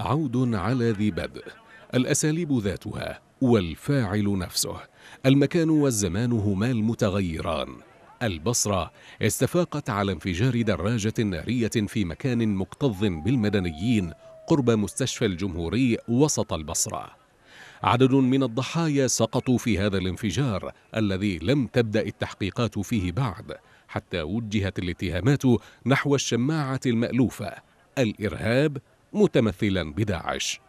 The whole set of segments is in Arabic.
عود على ذي بدء الأساليب ذاتها والفاعل نفسه المكان والزمان هما المتغيران البصرة استفاقت على انفجار دراجة نارية في مكان مكتظ بالمدنيين قرب مستشفى الجمهوري وسط البصرة عدد من الضحايا سقطوا في هذا الانفجار الذي لم تبدأ التحقيقات فيه بعد حتى وجهت الاتهامات نحو الشماعة المألوفة الإرهاب متمثلا بداعش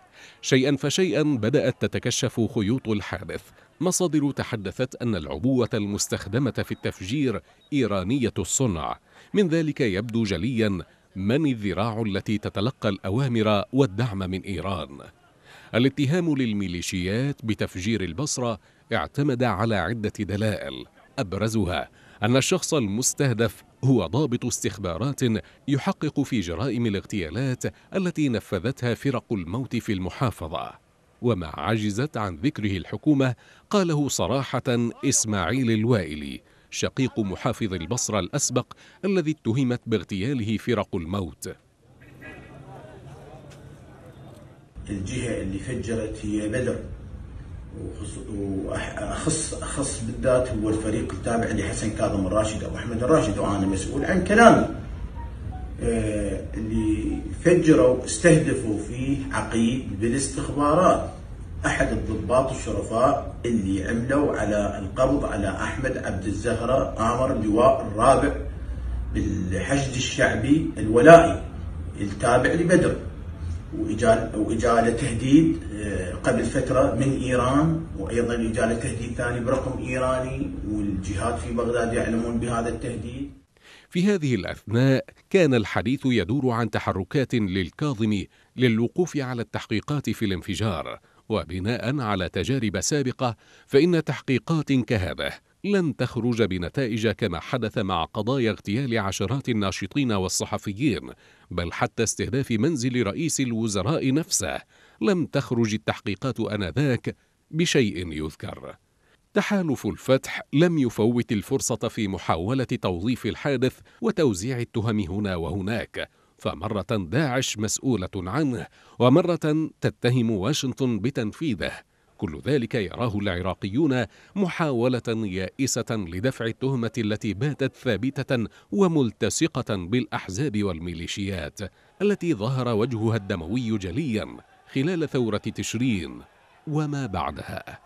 شيئا فشيئا بدأت تتكشف خيوط الحادث مصادر تحدثت أن العبوة المستخدمة في التفجير إيرانية الصنع من ذلك يبدو جليا من الذراع التي تتلقى الأوامر والدعم من إيران الاتهام للميليشيات بتفجير البصرة اعتمد على عدة دلائل أبرزها أن الشخص المستهدف هو ضابط استخبارات يحقق في جرائم الاغتيالات التي نفذتها فرق الموت في المحافظة وما عجزت عن ذكره الحكومة قاله صراحة إسماعيل الوائلي شقيق محافظ البصرة الأسبق الذي اتهمت باغتياله فرق الموت الجهة اللي فجرت هي بدر واخص اخص بالذات هو الفريق التابع لحسن كاظم الراشد او احمد الراشد وانا مسؤول عن كلامي آه، اللي فجروا استهدفوا فيه عقيد بالاستخبارات احد الضباط الشرفاء اللي عملوا على القبض على احمد عبد الزهره امر اللواء الرابع بالحشد الشعبي الولائي التابع لبدر وإجالة تهديد آه، قبل فترة من إيران وأيضا إجالة تهديد ثاني برقم إيراني والجهات في بغداد يعلمون بهذا التهديد في هذه الأثناء كان الحديث يدور عن تحركات للكاظمي للوقوف على التحقيقات في الانفجار وبناء على تجارب سابقة فإن تحقيقات كهذه لن تخرج بنتائج كما حدث مع قضايا اغتيال عشرات الناشطين والصحفيين بل حتى استهداف منزل رئيس الوزراء نفسه لم تخرج التحقيقات انذاك بشيء يذكر تحالف الفتح لم يفوت الفرصه في محاوله توظيف الحادث وتوزيع التهم هنا وهناك فمره داعش مسؤوله عنه ومره تتهم واشنطن بتنفيذه كل ذلك يراه العراقيون محاولة يائسة لدفع التهمة التي باتت ثابتة وملتصقة بالأحزاب والميليشيات التي ظهر وجهها الدموي جليا خلال ثورة تشرين وما بعدها